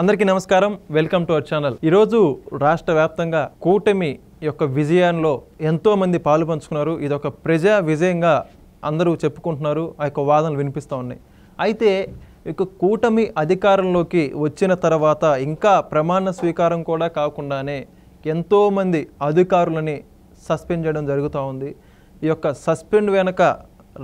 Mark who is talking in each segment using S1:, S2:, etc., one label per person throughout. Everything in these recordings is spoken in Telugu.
S1: అందరికీ నమస్కారం వెల్కమ్ టు అవర్ ఛానల్ ఈరోజు రాష్ట్ర వ్యాప్తంగా కూటమి యొక్క విజయంలో ఎంతోమంది పాలు పంచుకున్నారు ఇది ఒక ప్రజా విజయంగా అందరూ చెప్పుకుంటున్నారు ఆ యొక్క వాదనలు వినిపిస్తూ ఉన్నాయి అయితే ఇక కూటమి అధికారంలోకి వచ్చిన తర్వాత ఇంకా ప్రమాణ స్వీకారం కూడా కాకుండానే ఎంతోమంది అధికారులని సస్పెండ్ చేయడం జరుగుతూ ఉంది ఈ యొక్క సస్పెండ్ వెనక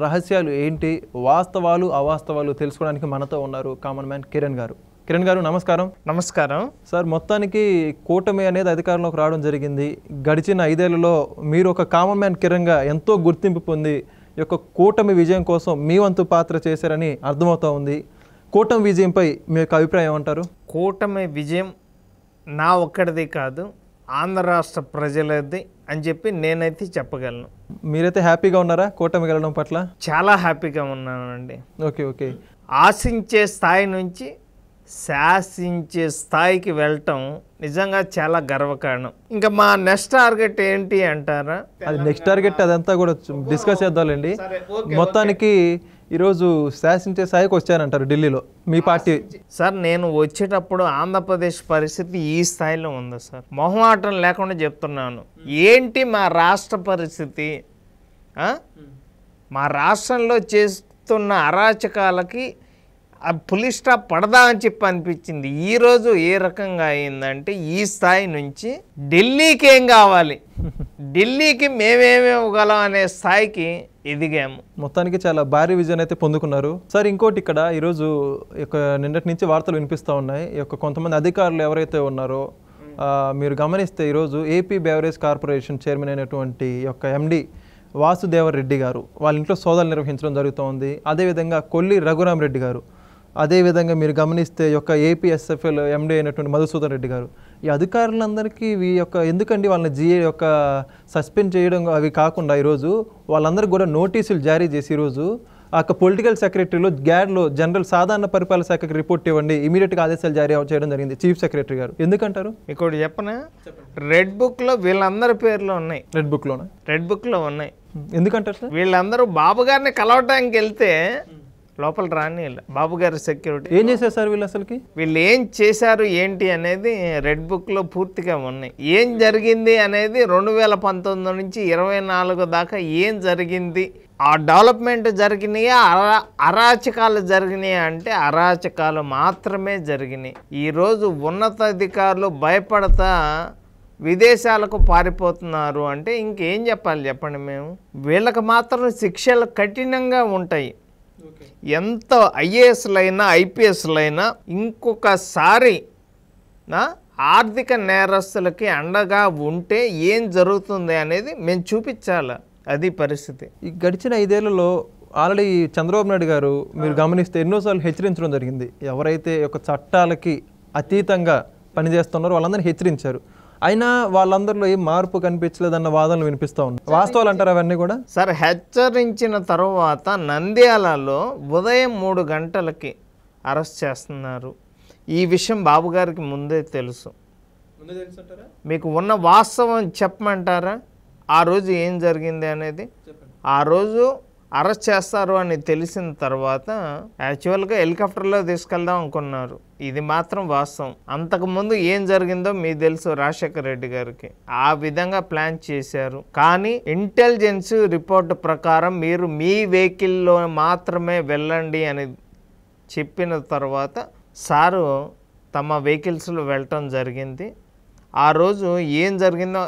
S1: రహస్యాలు ఏంటి వాస్తవాలు అవాస్తవాలు తెలుసుకోవడానికి మనతో ఉన్నారు కామన్ మ్యాన్ కిరణ్ గారు కిరణ్ గారు నమస్కారం నమస్కారం సార్ మొత్తానికి కూటమి అనేది అధికారంలోకి రావడం జరిగింది గడిచిన ఐదేళ్లలో మీరు ఒక కామన్ మ్యాన్ కిరణ్గా ఎంతో గుర్తింపు పొంది యొక్క కూటమి విజయం కోసం మీ వంతు పాత్ర చేశారని అర్థమవుతూ ఉంది కూటమి విజయంపై మీ యొక్క అభిప్రాయం ఏమంటారు కూటమి విజయం నా ఒక్కడిది కాదు ఆంధ్ర రాష్ట్ర ప్రజలది
S2: అని చెప్పి నేనైతే చెప్పగలను మీరైతే హ్యాపీగా ఉన్నారా కూటమి గెలడం పట్ల చాలా హ్యాపీగా ఉన్నానండి ఓకే ఓకే ఆశించే స్థాయి నుంచి శాసించే స్థాయికి వెళ్ళటం నిజంగా చాలా గర్వకారణం ఇంకా మా నెక్స్ట్ టార్గెట్
S1: ఏంటి అంటారా అది నెక్స్ట్ టార్గెట్ అదంతా కూడా డిస్కస్ చేద్దామండి మొత్తానికి ఈరోజు శాసించే స్థాయికి వచ్చారంటారు ఢిల్లీలో మీ పార్టీ సార్ నేను వచ్చేటప్పుడు
S2: ఆంధ్రప్రదేశ్ పరిస్థితి ఈ స్థాయిలో ఉంది సార్ మొహమాటం లేకుండా చెప్తున్నాను ఏంటి మా రాష్ట్ర పరిస్థితి మా రాష్ట్రంలో చేస్తున్న అరాచకాలకి ఆ పులి స్టాప్ పడదా అని చెప్పి అనిపించింది ఈరోజు ఏ రకంగా అయిందంటే ఈ స్థాయి నుంచి ఢిల్లీకి ఏం కావాలి
S1: ఢిల్లీకి మేమేమి ఇవ్వగలం అనే స్థాయికి ఎదిగాము మొత్తానికి చాలా భారీ విజయం అయితే పొందుకున్నారు సార్ ఇంకోటి ఇక్కడ ఈరోజు యొక్క నిన్నటి నుంచి వార్తలు వినిపిస్తూ ఉన్నాయి ఈ యొక్క కొంతమంది అధికారులు ఎవరైతే ఉన్నారో మీరు గమనిస్తే ఈరోజు ఏపీ బెవరేజ్ కార్పొరేషన్ చైర్మన్ అయినటువంటి యొక్క ఎండి వాసుదేవరెడ్డి గారు వాళ్ళ ఇంట్లో సోదాలు నిర్వహించడం జరుగుతోంది అదేవిధంగా కొల్లి రఘురామరెడ్డి గారు అదేవిధంగా మీరు గమనిస్తే యొక్క ఏపీఎస్ఎఫ్ఎల్ ఎండీ అయినటువంటి మధుసూదన్ రెడ్డి గారు ఈ అధికారులందరికీ ఈ యొక్క ఎందుకండి వాళ్ళని జిఏ యొక్క సస్పెండ్ చేయడం అవి కాకుండా ఈరోజు వాళ్ళందరికీ కూడా నోటీసులు జారీ చేసి ఈరోజు ఆ యొక్క పొలిటికల్ సెక్రటరీలో గ్యాడ్లో జనరల్ సాధారణ పరిపాలన శాఖకి రిపోర్ట్ ఇవ్వండి ఇమీడియట్గా ఆదేశాలు జారీ చేయడం జరిగింది చీఫ్ సెక్రటరీ గారు ఎందుకంటారు ఇక్కడ చెప్పనా రెడ్ బుక్లో వీళ్ళందరి పేర్లు
S2: ఉన్నాయి రెడ్ బుక్లోనే రెడ్ బుక్లో ఉన్నాయి ఎందుకంటారు సార్ వీళ్ళందరూ బాబు గారిని కలవటానికి వెళ్తే లోపల రాని బాబు గారి సెక్యూరిటీ ఏం చేశారు సార్ వీళ్ళు అసలుకి వీళ్ళు ఏం చేశారు ఏంటి అనేది రెడ్ బుక్లో పూర్తిగా ఉన్నాయి ఏం జరిగింది అనేది రెండు వేల పంతొమ్మిది నుంచి ఇరవై నాలుగు దాకా ఏం జరిగింది ఆ డెవలప్మెంట్ జరిగినాయా అరా అరాచకాలు జరిగినాయా అంటే అరాచకాలు మాత్రమే జరిగినాయి ఈరోజు ఉన్నతాధికారులు భయపడతా విదేశాలకు పారిపోతున్నారు అంటే ఇంకేం చెప్పాలి చెప్పండి మేము వీళ్ళకి మాత్రం శిక్షలు కఠినంగా ఉంటాయి ఎంత ఐఏఎస్లైనా ఐపీఎస్లైనా ఇంకొకసారి నా ఆర్థిక నేరస్తులకి అండగా ఉంటే ఏం జరుగుతుంది
S1: అనేది మేము చూపించాలి అది పరిస్థితి ఈ గడిచిన ఐదేళ్లలో ఆల్రెడీ చంద్రబాబు నాయుడు గారు మీరు గమనిస్తే ఎన్నోసార్లు హెచ్చరించడం జరిగింది ఎవరైతే యొక్క చట్టాలకి అతీతంగా పనిచేస్తున్నారో వాళ్ళందరినీ హెచ్చరించారు అయినా వాళ్ళందరిలో ఏం మార్పు కనిపించలేదన్న వాదనలు వినిపిస్తూ ఉన్నాయి వాస్తవాలు అంటారు అవన్నీ కూడా సార్
S2: హెచ్చరించిన తర్వాత
S1: నంద్యాలలో
S2: ఉదయం మూడు గంటలకి అరెస్ట్ చేస్తున్నారు ఈ విషయం బాబు గారికి ముందే తెలుసు మీకు ఉన్న వాస్తవం చెప్పమంటారా ఆ రోజు ఏం జరిగింది అనేది ఆ రోజు అరెస్ట్ చేస్తారు అని తెలిసిన తర్వాత యాక్చువల్గా హెలికాప్టర్లో తీసుకెళ్దాం అనుకున్నారు ఇది మాత్రం వాస్తవం అంతకుముందు ఏం జరిగిందో మీ తెలుసు రాజశేఖర్ రెడ్డి గారికి ఆ విధంగా ప్లాన్ చేశారు కానీ ఇంటెలిజెన్స్ రిపోర్ట్ ప్రకారం మీరు మీ వెహికల్లో మాత్రమే వెళ్ళండి అని చెప్పిన తర్వాత సారు తమ వెహికల్స్లో వెళ్ళటం జరిగింది ఆ రోజు ఏం జరిగిందో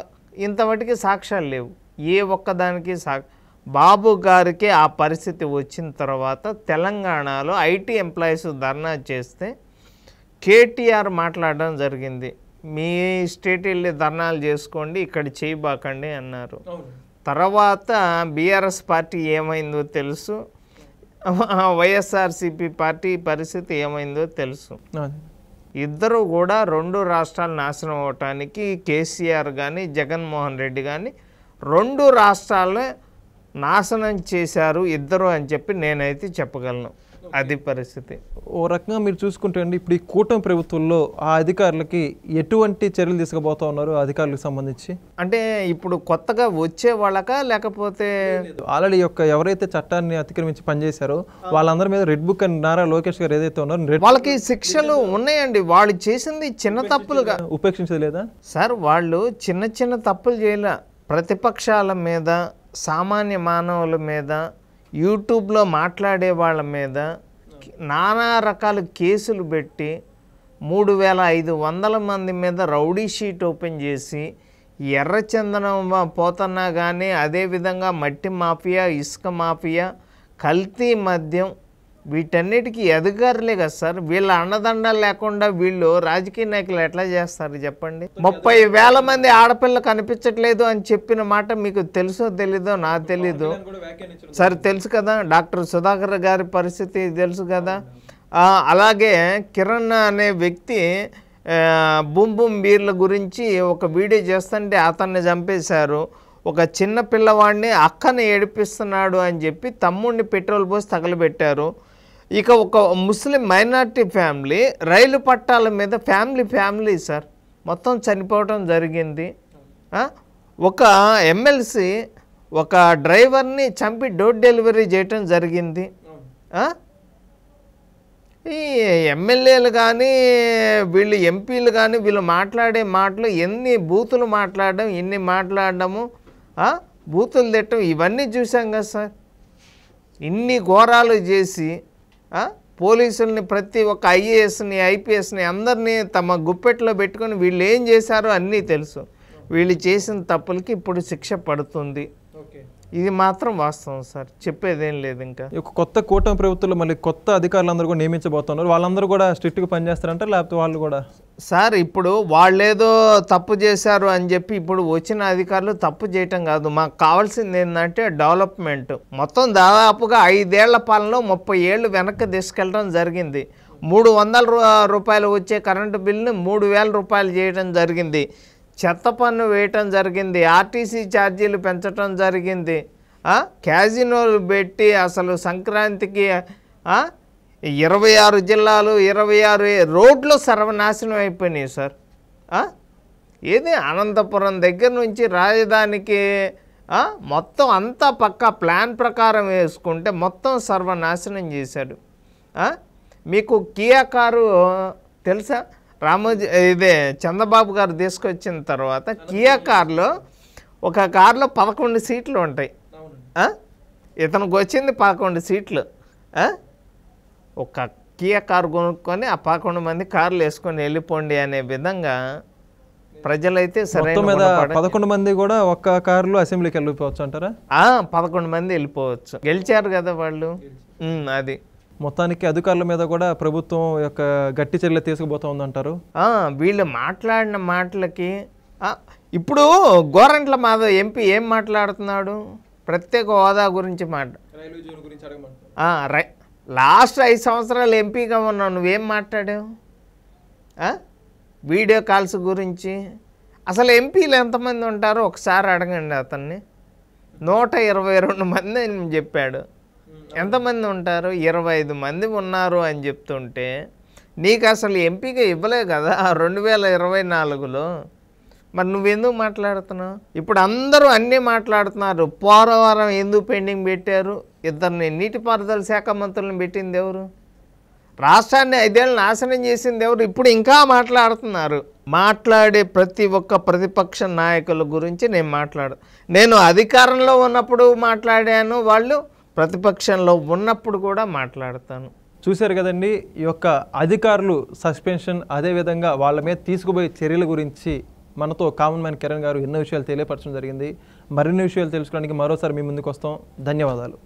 S2: ఇంతవరకు సాక్ష్యాలు లేవు ఏ ఒక్కదానికి సాక్ష్యం బాబు గారికి ఆ పరిస్థితి వచ్చిన తర్వాత తెలంగాణలో ఐటీ ఎంప్లాయీస్ ధర్నా చేస్తే కేటీఆర్ మాట్లాడడం జరిగింది మీ స్టేట్ వెళ్ళి ధర్నాలు చేసుకోండి ఇక్కడ చేయబాకండి అన్నారు తర్వాత బీఆర్ఎస్ పార్టీ ఏమైందో తెలుసు వైఎస్ఆర్సిపి పార్టీ పరిస్థితి ఏమైందో తెలుసు ఇద్దరు కూడా రెండు రాష్ట్రాలు నాశనం అవటానికి కేసీఆర్ కానీ జగన్మోహన్ రెడ్డి కానీ రెండు రాష్ట్రాలే నాశనం చేశారు ఇద్దరు అని చెప్పి నేనైతే చెప్పగలను అది పరిస్థితి
S1: ఓ రకంగా మీరు చూసుకుంటే అండి ఇప్పుడు ఈ కూటమి ప్రభుత్వంలో ఆ అధికారులకి ఎటువంటి చర్యలు తీసుకుపోతా ఉన్నారు అధికారులకు సంబంధించి అంటే ఇప్పుడు కొత్తగా వచ్చే వాళ్ళక లేకపోతే ఆల్రెడీ యొక్క ఎవరైతే చట్టాన్ని అతిక్రమించి పనిచేశారో వాళ్ళందరి మీద రెడ్ బుక్ అని నారా లోకేష్ గారు ఏదైతే ఉన్నారో వాళ్ళకి శిక్షలు ఉన్నాయండి వాళ్ళు
S2: చేసింది చిన్న తప్పులుగా ఉపేక్షించలేదా సార్ వాళ్ళు చిన్న చిన్న తప్పులు చేయలే ప్రతిపక్షాల మీద సామాన్య మానవుల మీద యూట్యూబ్లో మాట్లాడే వాళ్ళ మీద నానా రకాల కేసులు పెట్టి మూడు వేల ఐదు వందల మంది మీద రౌడీ షీట్ ఓపెన్ చేసి ఎర్రచందనం పోతున్నా కానీ అదేవిధంగా మట్టి మాఫియా ఇసుక మాఫియా కల్తీ మద్యం వీటన్నిటికీ అధికారులే కదా సార్ వీళ్ళ అండదండలు లేకుండా వీళ్ళు రాజకీయ నాయకులు ఎట్లా చేస్తారు చెప్పండి ముప్పై వేల మంది ఆడపిల్ల కనిపించట్లేదు అని చెప్పిన మాట మీకు తెలుసో తెలీదో నాకు తెలీదు సార్ తెలుసు కదా డాక్టర్ సుధాకర్ గారి పరిస్థితి తెలుసు కదా అలాగే కిరణ్ అనే వ్యక్తి బూమ్ బూమ్ బీర్ల గురించి ఒక వీడియో చేస్తుంటే అతన్ని చంపేశారు ఒక చిన్న పిల్లవాడిని అక్కను ఏడిపిస్తున్నాడు అని చెప్పి తమ్ముడిని పెట్రోల్ పోసి తగలబెట్టారు ఇక ఒక ముస్లిం మైనార్టీ ఫ్యామిలీ రైలు పట్టాల మీద ఫ్యామిలీ ఫ్యామిలీ సార్ మొత్తం చనిపోవడం జరిగింది ఒక ఎమ్మెల్సీ ఒక డ్రైవర్ని చంపి డోర్ డెలివరీ చేయటం జరిగింది ఈ ఎమ్మెల్యేలు కానీ వీళ్ళు ఎంపీలు కానీ వీళ్ళు మాట్లాడే మాటలు ఎన్ని బూతులు మాట్లాడడం ఎన్ని మాట్లాడడము బూతులు తిట్టడం ఇవన్నీ చూసాం కదా సార్ ఇన్ని ఘోరాలు చేసి పోలీసుల్ని ప్రతి ఒక్క ఐఏఎస్ని ఐపీఎస్ని అందరినీ తమ గుప్పెట్లో పెట్టుకొని వీళ్ళు ఏం చేశారో అన్నీ తెలుసు వీళ్ళు చేసిన తప్పులకి ఇప్పుడు
S1: శిక్ష పడుతుంది ఇది మాత్రం వాస్తవం సార్ చెప్పేదేం లేదు ఇంకా కొత్త కూటమి ప్రభుత్వంలో మళ్ళీ కొత్త అధికారులందరూ కూడా నియమించబోతున్నారు వాళ్ళందరూ కూడా స్ట్రిక్ట్గా పనిచేస్తారంటే లేకపోతే వాళ్ళు కూడా సార్ ఇప్పుడు వాళ్ళేదో తప్పు చేశారు అని చెప్పి ఇప్పుడు వచ్చిన అధికారులు తప్పు
S2: చేయటం కాదు మాకు కావాల్సింది ఏంటంటే డెవలప్మెంట్ మొత్తం దాదాపుగా ఐదేళ్ల పాలనలో ముప్పై ఏళ్ళు వెనక్కి తీసుకెళ్ళడం జరిగింది మూడు వందల రూపాయలు వచ్చే కరెంటు బిల్లును మూడు వేల రూపాయలు చేయడం జరిగింది చెత్త పన్ను వేయటం జరిగింది ఆర్టీసీ ఛార్జీలు పెంచడం జరిగింది క్యాజినోలు పెట్టి అసలు సంక్రాంతికి ఇరవై ఆరు జిల్లాలు ఇరవై ఆరు రోడ్లు సర్వనాశనం అయిపోయినాయి సార్ ఏది అనంతపురం దగ్గర నుంచి రాజధానికి మొత్తం అంతా పక్క ప్లాన్ ప్రకారం వేసుకుంటే మొత్తం సర్వనాశనం చేశాడు మీకు కియా కారు తెలుసా రామోజీ ఇదే చంద్రబాబు గారు తీసుకొచ్చిన తర్వాత కియా కార్లో ఒక కార్లో పదకొండు సీట్లు ఉంటాయి ఇతనికి వచ్చింది పదకొండు సీట్లు ఒక కియా కారు కొనుక్కొని ఆ పదకొండు మంది కార్లు వేసుకొని వెళ్ళిపోండి అనే విధంగా ప్రజలైతే సరే మీద పదకొండు
S1: మంది కూడా ఒక్క కారులో అసెంబ్లీకి వెళ్ళిపోవచ్చు అంటారా పదకొండు మంది వెళ్ళిపోవచ్చు గెలిచారు కదా వాళ్ళు అది మొత్తానికి అధికారుల మీద కూడా ప్రభుత్వం యొక్క గట్టి చర్యలు తీసుకుపోతుందంటారు వీళ్ళు మాట్లాడిన మాటలకి ఇప్పుడు గోరంట్ల మాధవ్
S2: ఎంపీ ఏం మాట్లాడుతున్నాడు ప్రత్యేక హోదా గురించి మాట రై లాస్ట్ ఐదు సంవత్సరాలు ఎంపీగా ఉన్నావు నువ్వేం మాట్లాడావు వీడియో కాల్స్ గురించి అసలు ఎంపీలు ఎంతమంది ఉంటారో ఒకసారి అడగండి అతన్ని నూట ఇరవై రెండు మంది చెప్పాడు ఎంతమంది ఉంటారు ఇరవై ఐదు మంది ఉన్నారు అని చెప్తుంటే నీకు అసలు ఎంపిక ఇవ్వలే కదా రెండు వేల ఇరవై నాలుగులో మరి నువ్వెందుకు మాట్లాడుతున్నావు ఇప్పుడు అందరూ అన్నీ మాట్లాడుతున్నారు పోరవరం ఎందుకు పెండింగ్ పెట్టారు ఇద్దరిని నీటిపారుదల శాఖ మంత్రులను పెట్టింది ఎవరు రాష్ట్రాన్ని ఐదేళ్ళు నాశనం చేసింది ఎవరు ఇప్పుడు ఇంకా మాట్లాడుతున్నారు మాట్లాడే ప్రతి ఒక్క ప్రతిపక్ష నాయకుల గురించి నేను మాట్లాడు నేను అధికారంలో ఉన్నప్పుడు మాట్లాడాను వాళ్ళు ప్రతిపక్షంలో ఉన్నప్పుడు కూడా
S1: మాట్లాడతాను చూశారు కదండి ఈ యొక్క అధికారులు సస్పెన్షన్ అదేవిధంగా వాళ్ళ మీద తీసుకుపోయే చర్యల గురించి మనతో కామన్ మ్యాన్ కిరణ్ గారు ఎన్నో విషయాలు తెలియపరచడం జరిగింది మరిన్ని విషయాలు తెలుసుకోవడానికి మరోసారి మీ ముందుకు వస్తాం ధన్యవాదాలు